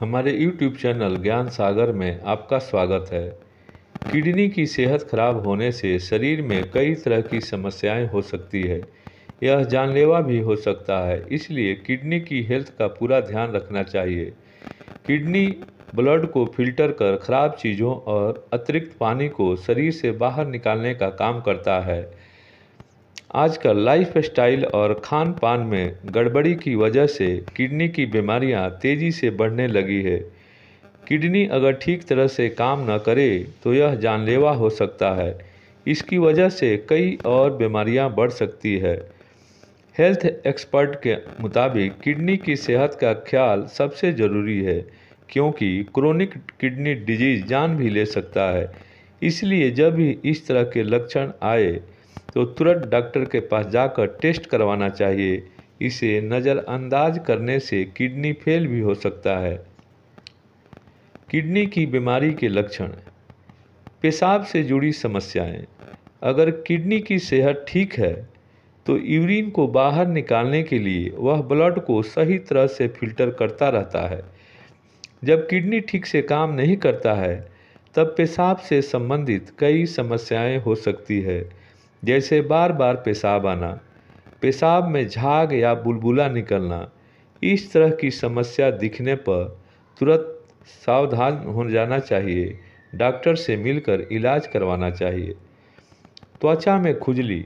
हमारे YouTube channel ज्ञान सागर में आपका स्वागत है किडनी की सेहत खराब होने से शरीर में कई तरह की समस्याएं हो सकती है यह जानलेवा भी हो सकता है इसलिए किडनी की हेल्थ का पूरा ध्यान रखना चाहिए किडनी ब्लड को फिल्टर कर खराब चीज़ों और अतिरिक्त पानी को शरीर से बाहर निकालने का काम करता है आजकल लाइफस्टाइल और खान पान में गड़बड़ी की वजह से किडनी की बीमारियां तेज़ी से बढ़ने लगी है किडनी अगर ठीक तरह से काम न करे तो यह जानलेवा हो सकता है इसकी वजह से कई और बीमारियां बढ़ सकती है हेल्थ एक्सपर्ट के मुताबिक किडनी की सेहत का ख्याल सबसे ज़रूरी है क्योंकि क्रोनिक किडनी डिजीज़ जान भी ले सकता है इसलिए जब भी इस तरह के लक्षण आए तो तुरंत डॉक्टर के पास जाकर टेस्ट करवाना चाहिए इसे नज़रअंदाज करने से किडनी फेल भी हो सकता है किडनी की बीमारी के लक्षण पेशाब से जुड़ी समस्याएं अगर किडनी की सेहत ठीक है तो यूरिन को बाहर निकालने के लिए वह ब्लड को सही तरह से फिल्टर करता रहता है जब किडनी ठीक से काम नहीं करता है तब पेशाब से संबंधित कई समस्याएं हो सकती है जैसे बार बार पेशाब आना पेशाब में झाग या बुलबुला निकलना इस तरह की समस्या दिखने पर तुरंत सावधान हो जाना चाहिए डॉक्टर से मिलकर इलाज करवाना चाहिए त्वचा में खुजली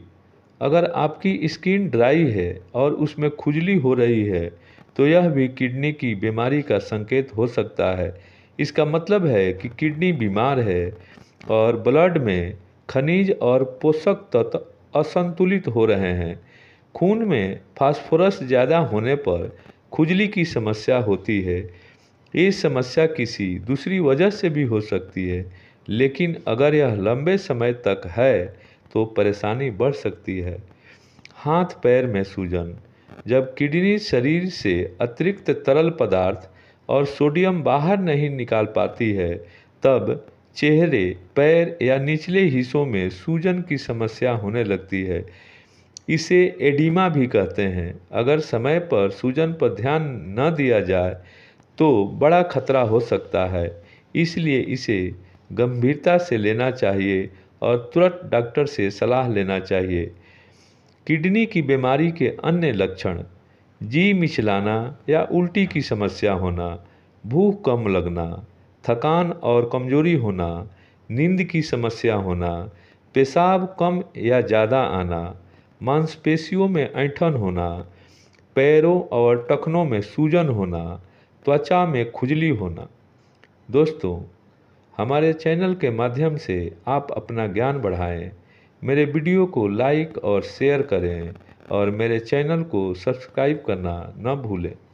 अगर आपकी स्किन ड्राई है और उसमें खुजली हो रही है तो यह भी किडनी की बीमारी का संकेत हो सकता है इसका मतलब है कि किडनी बीमार है और ब्लड में खनिज और पोषक तत्व असंतुलित हो रहे हैं खून में फास्फोरस ज़्यादा होने पर खुजली की समस्या होती है ये समस्या किसी दूसरी वजह से भी हो सकती है लेकिन अगर यह लंबे समय तक है तो परेशानी बढ़ सकती है हाथ पैर में सूजन जब किडनी शरीर से अतिरिक्त तरल पदार्थ और सोडियम बाहर नहीं निकाल पाती है तब चेहरे पैर या निचले हिस्सों में सूजन की समस्या होने लगती है इसे एडिमा भी कहते हैं अगर समय पर सूजन पर ध्यान न दिया जाए तो बड़ा खतरा हो सकता है इसलिए इसे गंभीरता से लेना चाहिए और तुरंत डॉक्टर से सलाह लेना चाहिए किडनी की बीमारी के अन्य लक्षण जी मिचलाना या उल्टी की समस्या होना भूख कम लगना थकान और कमज़ोरी होना नींद की समस्या होना पेशाब कम या ज़्यादा आना मांसपेशियों में ऐंठन होना पैरों और टखनों में सूजन होना त्वचा में खुजली होना दोस्तों हमारे चैनल के माध्यम से आप अपना ज्ञान बढ़ाएं मेरे वीडियो को लाइक और शेयर करें और मेरे चैनल को सब्सक्राइब करना न भूलें